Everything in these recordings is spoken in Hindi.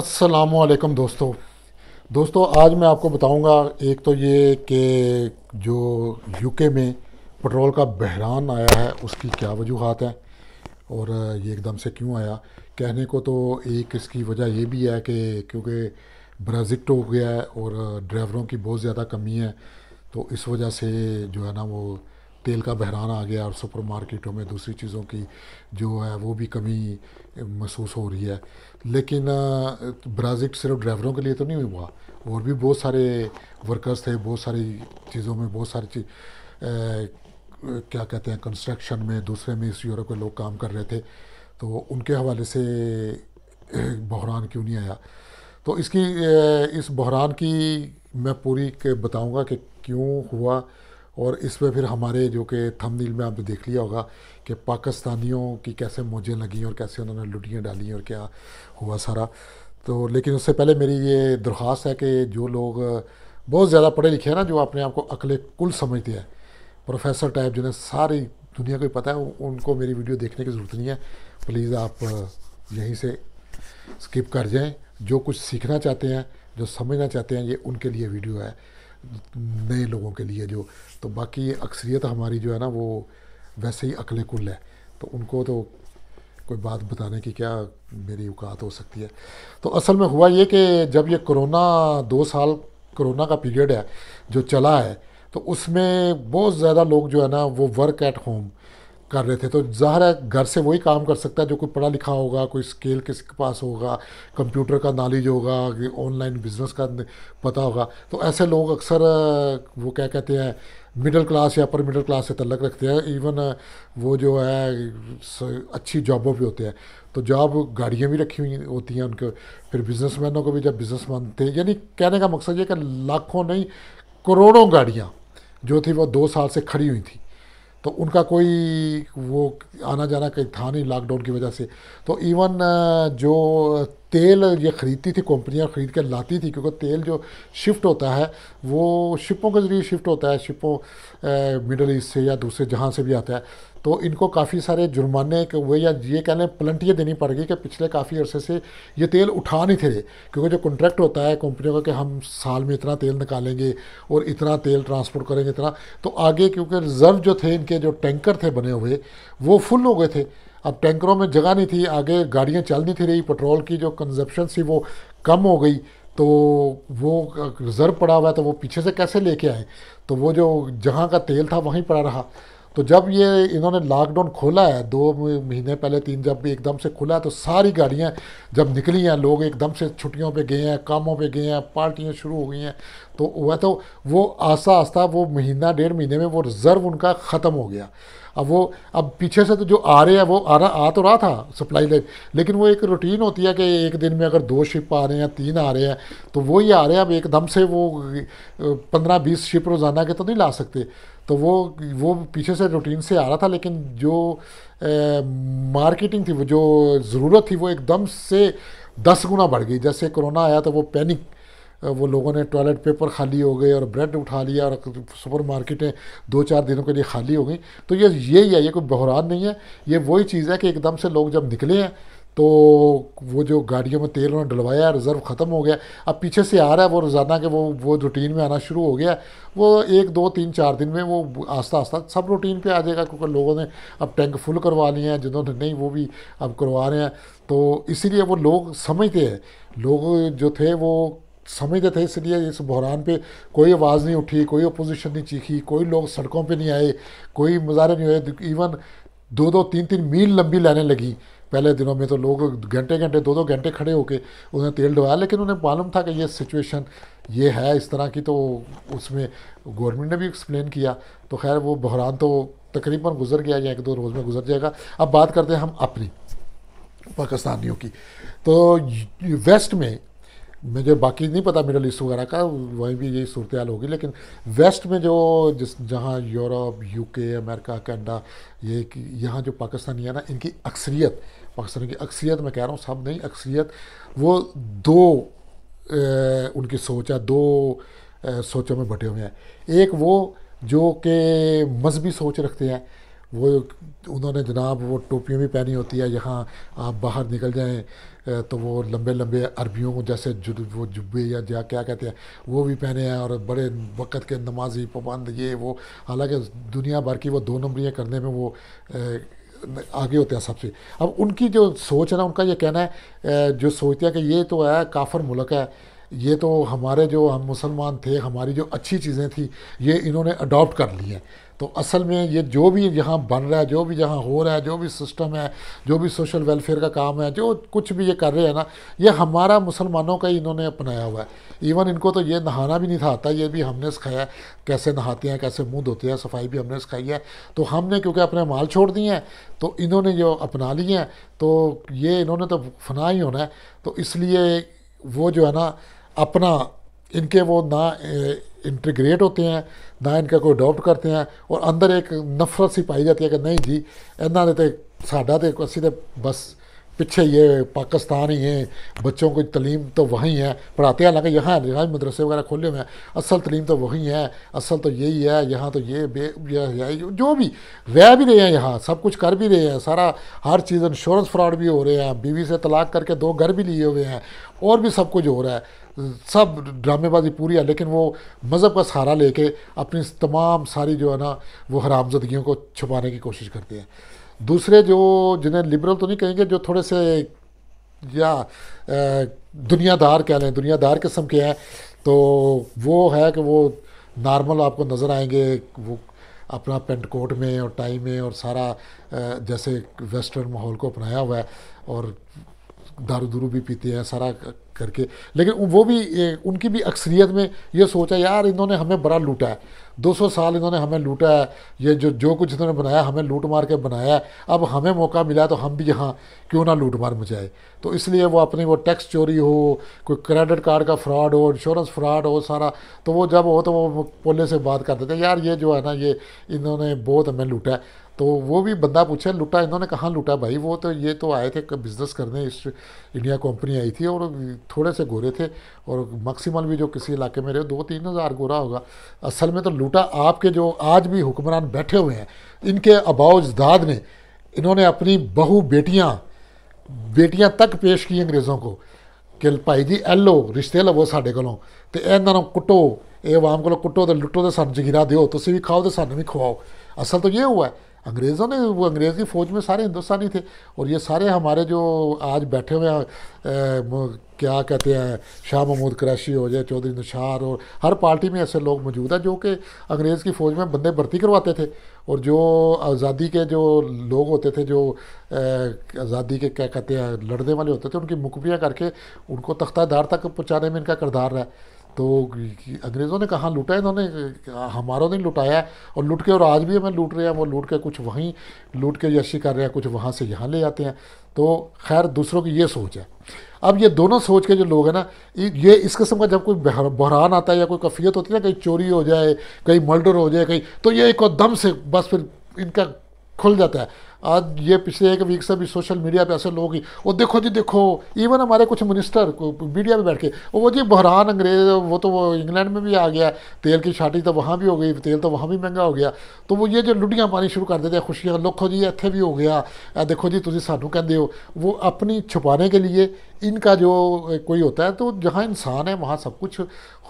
असलकम दोस्तों दोस्तों आज मैं आपको बताऊंगा एक तो ये कि जो यूके में पेट्रोल का बहरान आया है उसकी क्या वजूहत हैं और ये एकदम से क्यों आया कहने को तो एक इसकी वजह ये भी है कि क्योंकि ब्राजिक्ट तो हो गया है और ड्राइवरों की बहुत ज़्यादा कमी है तो इस वजह से जो है ना वो तेल का बहरान आ गया और सुपर मार्केटों में दूसरी चीज़ों की जो है वो भी कमी महसूस हो रही है लेकिन ब्राजिट सिर्फ ड्राइवरों के लिए तो नहीं हुआ और भी बहुत सारे वर्कर्स थे बहुत सारी चीज़ों में बहुत सारी चीज़ क्या कहते हैं कंस्ट्रक्शन में दूसरे में इस यूरोप के लोग काम कर रहे थे तो उनके हवाले से बहरान क्यों नहीं आया तो इसकी इस बहरान की मैं पूरी बताऊंगा कि क्यों हुआ और इसमें फिर हमारे जो कि थंबनेल में आपने देख लिया होगा कि पाकिस्तानियों की कैसे मौजें लगी और कैसे उन्होंने लुटियाँ डाली और क्या हुआ सारा तो लेकिन उससे पहले मेरी ये दरख्वास्त है कि जो लोग बहुत ज़्यादा पढ़े लिखे हैं ना जो अपने आप को अकल कुल समझते हैं प्रोफेसर टाइप जिन्हें सारी दुनिया को पता है उनको मेरी वीडियो देखने की ज़रूरत नहीं है प्लीज़ आप यहीं से स्किप कर जाएं जो कुछ सीखना चाहते हैं जो समझना चाहते हैं ये उनके लिए वीडियो है नए लोगों के लिए जो तो बाकी अक्सरियत हमारी जो है ना वो वैसे ही अकल कुल है तो उनको तो कोई बात बताने की क्या मेरी औकात हो सकती है तो असल में हुआ ये कि जब ये कोरोना दो साल कोरोना का पीरियड है जो चला है तो उसमें बहुत ज़्यादा लोग जो है ना वो वर्क एट होम कर रहे थे तो ज़ाहिर है घर से वही काम कर सकता है जो कोई पढ़ा लिखा होगा कोई स्केल किसी के पास होगा कंप्यूटर का नॉलेज होगा ऑनलाइन बिजनेस का पता होगा तो ऐसे लोग अक्सर वो क्या कहते हैं मिडिल क्लास या अपर मिडिल क्लास से तलक रखते हैं इवन वो जो है अच्छी जॉबों पे होते हैं तो जॉब गाड़ियाँ भी रखी हुई होती हैं उनके फिर बिजनेसमैनों को भी जब बिज़नेस थे यानी कहने का मकसद ये कि लाखों नहीं करोड़ों गाड़ियाँ जो थी वो दो साल से खड़ी हुई थी तो उनका कोई वो आना जाना कहीं था नहीं लॉकडाउन की वजह से तो इवन जो तेल ये ख़रीदती थी कंपनियां ख़रीद कर लाती थी क्योंकि तेल जो शिफ्ट होता है वो शिपों के ज़रिए शिफ्ट होता है शिपों मिडल ईस्ट से या दूसरे जहाँ से भी आता है तो इनको काफ़ी सारे जुर्माने हुए या ये कह लें पलंटी देनी पड़ गई कि पिछले काफ़ी अरसे से ये तेल उठा नहीं थे क्योंकि जो कॉन्ट्रैक्ट होता है कंपनियों का कि हम साल में इतना तेल निकालेंगे और इतना तेल ट्रांसपोर्ट करेंगे इतना तो आगे क्योंकि रिजर्व जो थे इनके जो टैंकर थे बने हुए वो फुल हो गए थे अब टैंकरों में जगह नहीं थी आगे गाड़ियाँ चल नहीं थी रही पेट्रोल की जो कंजप्शन थी वो कम हो गई तो वो रिज़र्व पड़ा हुआ है तो वो पीछे से कैसे लेके आए तो वो जो जहाँ का तेल था वहीं पड़ा रहा तो जब ये इन्होंने लॉकडाउन खोला है दो महीने पहले तीन जब भी एकदम से खुला है तो सारी गाड़ियाँ जब निकली हैं लोग एकदम से छुट्टियों पे गए हैं कामों पे गए हैं पार्टियाँ शुरू हो गई हैं तो वह तो वो आस्ता आस्ता वो महीना डेढ़ महीने में वो रिज़र्व उनका ख़त्म हो गया अब वो अब पीछे से तो जो आ रहे हैं वो आ रहा आ तो रहा था सप्लाई लाइन लेकिन वो एक रूटीन होती है कि एक दिन में अगर दो शिप आ रहे हैं तीन आ रहे हैं तो वही आ रहे हैं अब एकदम से वो पंद्रह बीस शिप रोज़ाना के तो नहीं ला सकते तो वो वो पीछे से रूटीन से आ रहा था लेकिन जो मार्केटिंग थी वो जो ज़रूरत थी वो एकदम से दस गुना बढ़ गई जैसे कोरोना आया तो वो पैनिक वो लोगों ने टॉयलेट पेपर खाली हो गए और ब्रेड उठा लिया और सुपर मार्केटें दो चार दिनों के लिए खाली हो गई तो ये यही है ये कोई बहरान नहीं है ये वही चीज़ है कि एकदम से लोग जब निकले हैं तो वो जो गाड़ियों में तेल उन्होंने डलवाया रिज़र्व ख़त्म हो गया अब पीछे से आ रहा है वो रोज़ाना के वो वो रूटीन में आना शुरू हो गया वो एक दो तीन चार दिन में वो आस्ता आस्ता सब रूटीन पे आ जाएगा क्योंकि लोगों ने अब टैंक फुल करवा लिए हैं जिन्होंने नहीं वो भी अब करवा रहे हैं तो इसीलिए वो लोग समझते हैं लोग जो थे वो समझते थे इसलिए इस बहरान पे कोई आवाज़ नहीं उठी कोई अपोजिशन नहीं चीखी कोई लोग सड़कों पे नहीं आए कोई मुजाहरे नहीं हुए इवन दो दो तीन तीन मील लंबी लाइनें लगी पहले दिनों में तो लोग घंटे घंटे दो दो घंटे खड़े होके उन्हें तेल डवाया लेकिन उन्हें मालूम था कि ये सिचुएशन ये है इस तरह की तो उसमें गवर्नमेंट ने भी एक्सप्लेन किया तो खैर वो बहरान तो तकरीबन गुजर गया या एक दो रोज़ में गुजर जाएगा अब बात करते हैं हम अपनी पाकिस्तानियों की तो वेस्ट में मुझे बाकी नहीं पता मिडल ईस्ट वगैरह का वहीं भी यही सूरत हाल होगी लेकिन वेस्ट में जो जिस जहाँ यूरोप यूके अमेरिका कनाडा ये यहाँ जो पाकिस्तानी है ना इनकी अक्सरियत पाकिस्तान की अक्सरियत मैं कह रहा हूँ सब नहीं अक्सरियत वो दो ए, उनकी सोच है दो ए, सोचों में बटे हुए हैं एक वो जो कि मजहबी सोच रखते हैं वो उन्होंने जनाब वो टोपियाँ भी पहनी होती है यहाँ आप बाहर निकल जाएँ तो वो लंबे लंबे अरबियों जैसे जुद वो जुब्बे या जा क्या कहते हैं वो भी पहने हैं और बड़े वक़्त के नमाजी पाबंद ये वो हालांकि दुनिया भर की वो दो नंबरियाँ करने में वो आगे होते हैं सबसे अब उनकी जो सोच है ना उनका ये कहना है जो सोचते हैं कि ये तो है काफर मुल्क है ये तो हमारे जो हम मुसलमान थे हमारी जो अच्छी चीज़ें थी ये इन्होंने अडॉप्ट कर ली हैं तो असल में ये जो भी यहाँ बन रहा है जो भी यहाँ हो रहा है जो भी सिस्टम है जो भी सोशल वेलफेयर का काम है जो कुछ भी ये कर रहे हैं ना ये हमारा मुसलमानों का ही इन्होंने अपनाया हुआ है इवन इनको तो ये नहाना भी नहीं था आता ये भी हमने सिखाया है कैसे नहाते हैं कैसे मुँह धोते हैं सफाई भी हमने सिखाई है तो हमने क्योंकि अपने माल छोड़ दिए हैं तो इन्होंने जो अपना लिए हैं तो ये इन्होंने तो फना ही होना है तो इसलिए वो जो है ना अपना इनके वो ना इंटीग्रेट होते हैं ना इनका कोई अडोप्ट करते हैं और अंदर एक नफरत सी पाई जाती है कि नहीं जी ने तो साढ़ा तो असी तो बस पीछे ये पाकिस्तान ही है बच्चों को तलीम तो वहीं है पढ़ाते हैं हालांकि यहाँ यहाँ मदरसे वगैरह खोले हुए हैं असल तलीम तो वहीं है असल तो यही है यहाँ तो ये बे यह जो भी रह भी रहे हैं यहाँ सब कुछ कर भी रहे हैं सारा हर चीज़ इंश्योरेंस फ्रॉड भी हो रहे हैं बीवी से तलाक करके दो घर भी लिए हुए हैं और भी सब कुछ हो रहा है सब ड्रामेबाजी पूरी है लेकिन वो मज़हब का सहारा लेके अपनी तमाम सारी जो है ना वो हरामजदगियों को छुपाने की कोशिश करते हैं दूसरे जो जिन्हें लिबरल तो नहीं कहेंगे जो थोड़े से या दुनियादार कह लें दुनियादार किस्म के हैं तो वो है कि वो नॉर्मल आपको नज़र आएंगे वो अपना पेंट कोट में और टाई में और सारा जैसे वेस्टर्न माहौल को अपनाया हुआ है और दारू दुरू भी पीते हैं सारा करके लेकिन वो भी उनकी भी अक्सरियत में ये सोचा यार इन्होंने हमें बड़ा लूटा है 200 साल इन्होंने हमें लूटा है ये जो जो कुछ इन्होंने बनाया हमें लूट मार के बनाया है अब हमें मौका मिला तो हम भी यहाँ क्यों ना लूट मार मचाए तो इसलिए वो अपनी वो टैक्स चोरी हो कोई क्रेडिट कार्ड का फ्रॉड हो इंश्योरेंस फ्रॉड हो सारा तो वो जब हो तो वो पोले से बात कर देते हैं यार ये जो है ना ये इन्होंने बहुत हमें लूटा है तो वो भी बंदा पूछा लूटा इन्होंने कहाँ लूटा भाई वो तो ये तो आए थे बिज़नेस करने इस इंडिया कंपनी आई थी और थोड़े से गोरे थे और मैक्सिमम भी जो किसी इलाके में रहे दो तीन हज़ार गोरा होगा असल में तो लूटा आपके जो आज भी हुक्मरान बैठे हुए हैं इनके अबाउजदाद ने इन्होंने अपनी बहू बेटियाँ बेटियाँ तक पेश की अंग्रेज़ों को कि भाई जी एलो रिश्ते लवो ਲਵੋ को ਕੋਲੋਂ कुटो ਇਹਨਾਂ ਨੂੰ ਕੁੱਟੋ ਇਹ ਆਵਾਮ तो ਕੁੱਟੋ ਤੇ ਲੁੱਟੋ ਤੇ ਸਾਨੂੰ भी ਦਿਓ ਤੁਸੀਂ तो ਖਾਓ ਤੇ ਸਾਨੂੰ ਵੀ ਖਵਾਓ ਅਸਲ ਤਾਂ अंग्रेज़ों ने वो अंग्रेज़ की फ़ौज में सारे हिंदुस्तानी थे और ये सारे हमारे जो आज बैठे हुए हैं क्या कहते हैं शाह महमूद क्रैशी हो जाए चौधरी नशार और हर पार्टी में ऐसे लोग मौजूद हैं जो कि अंग्रेज़ की फ़ौज में बंदे भर्ती करवाते थे और जो आज़ादी के जो लोग होते थे जो आज़ादी के क्या कहते हैं लड़ने वाले होते थे उनकी मुकबियाँ करके उनको तख्ता दार तक पहुँचाने में इनका किरदार रहा तो अंग्रेज़ों ने कहा लूटा इन्होंने हमारों ने लुटाया और लूट के और आज भी हमें लूट रहे हैं वो लूट के कुछ वहीं लूट के यशी कर रहे हैं कुछ वहाँ से यहाँ ले जाते हैं तो खैर दूसरों की ये सोच है अब ये दोनों सोच के जो लोग हैं ना ये इस किस्म का जब कोई बहरान आता है या कोई कफियत होती है ना कहीं चोरी हो जाए कहीं मर्डर हो जाए कहीं तो ये एक दम से बस फिर इनका खुल जाता है आज ये पिछले एक वीक से भी सोशल मीडिया पे ऐसे लोग ही वो देखो जी देखो इवन हमारे कुछ मिनिस्टर मीडिया पे बैठ के वो जी बहरान अंग्रेज वो तो वो इंग्लैंड में भी आ गया तेल की शार्टेज तो वहाँ भी हो गई तेल तो वहाँ भी महंगा हो गया तो वो ये जो लुडियाँ पानी शुरू कर देते हैं खुशियाँ लोखो जी इतने भी हो गया देखो जी तुम सानू कहते हो वो अपनी छुपाने के लिए इनका जो कोई होता है तो जहाँ इंसान है वहाँ सब कुछ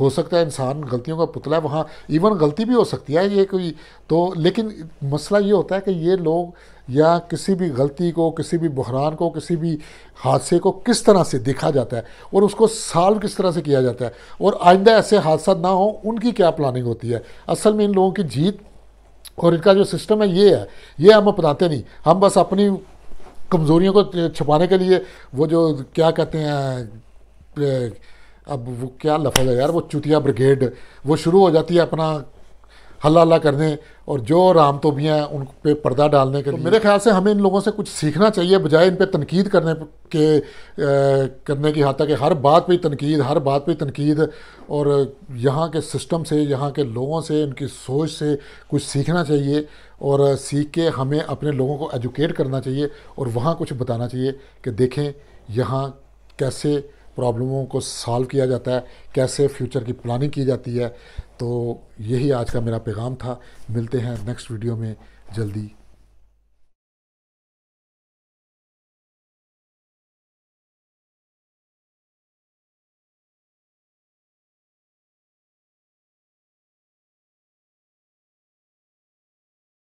हो सकता है इंसान गलतियों का पुतला है वहाँ इवन गलती भी हो सकती है ये कोई तो लेकिन मसला ये होता है कि ये लोग या किसी भी गलती को किसी भी बहरान को किसी भी हादसे को किस तरह से देखा जाता है और उसको सॉल्व किस तरह से किया जाता है और आइंदा ऐसे हादसा ना हो उनकी क्या प्लानिंग होती है असल में इन लोगों की जीत और इनका जो सिस्टम है ये है ये हम बताते नहीं हम बस अपनी कमज़ोरियों को छुपाने के लिए वो जो क्या कहते हैं अब वो क्या लफज है यार वो चुतिया ब्रिगेड वो शुरू हो जाती है अपना हल्ला हल्ला करने और जो राम तो हैं उन पर पर्दा डालने के तो मेरे ख्याल से हमें इन लोगों से कुछ सीखना चाहिए बजाय इन पर तनकीद करने के आ, करने की हाथ कि हर बात पर तनकीद हर बात पर तनकीद और यहाँ के सिस्टम से यहाँ के लोगों से उनकी सोच से कुछ सीखना चाहिए और सीख के हमें अपने लोगों को एजुकेट करना चाहिए और वहाँ कुछ बताना चाहिए कि देखें यहाँ कैसे प्रॉब्लमों को सॉल्व किया जाता है कैसे फ्यूचर की प्लानिंग की जाती है तो यही आज का मेरा पैगाम था मिलते हैं नेक्स्ट वीडियो में जल्दी